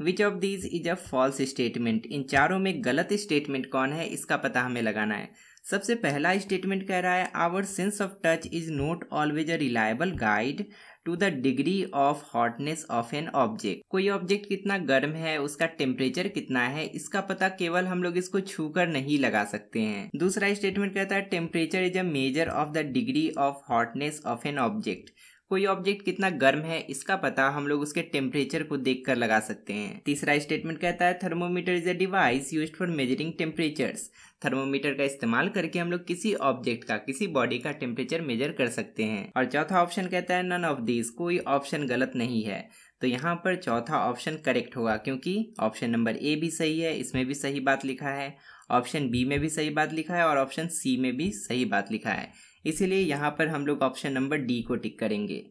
which of these is a false statement इन चारों में गलत स्टेटमेंट कौन है इसका पता हमें लगाना है सबसे पहला स्टेटमेंट कह रहा है our sense of touch is not always a reliable guide to the degree of hotness of an object कोई ऑब्जेक्ट कितना गर्म है उसका टेम्परेचर कितना है इसका पता केवल हम लोग इसको छू कर नहीं लगा सकते हैं दूसरा स्टेटमेंट कहता है temperature is a measure of the degree of hotness of an object कोई ऑब्जेक्ट कितना गर्म है इसका पता हम लोग उसके टेम्परेचर को देख कर लगा सकते हैं तीसरा स्टेटमेंट कहता है thermometer is a device use for measuring temperatures thermometer का इस्तेमाल करके हम लोग किसी ऑब्जेक्ट का किसी बॉडी का टेम्परेचर मेजर कर सकते हैं और चौथा ऑप्शन कहता है नन ऑफ दिस कोई ऑप्शन गलत नहीं है तो यहाँ पर चौथा ऑप्शन करेक्ट होगा क्योंकि ऑप्शन नंबर ए भी सही है इसमें भी सही बात लिखा है ऑप्शन बी में भी सही बात लिखा है और ऑप्शन सी में भी सही बात लिखा है इसीलिए यहाँ पर हम लोग ऑप्शन नंबर डी को टिक करेंगे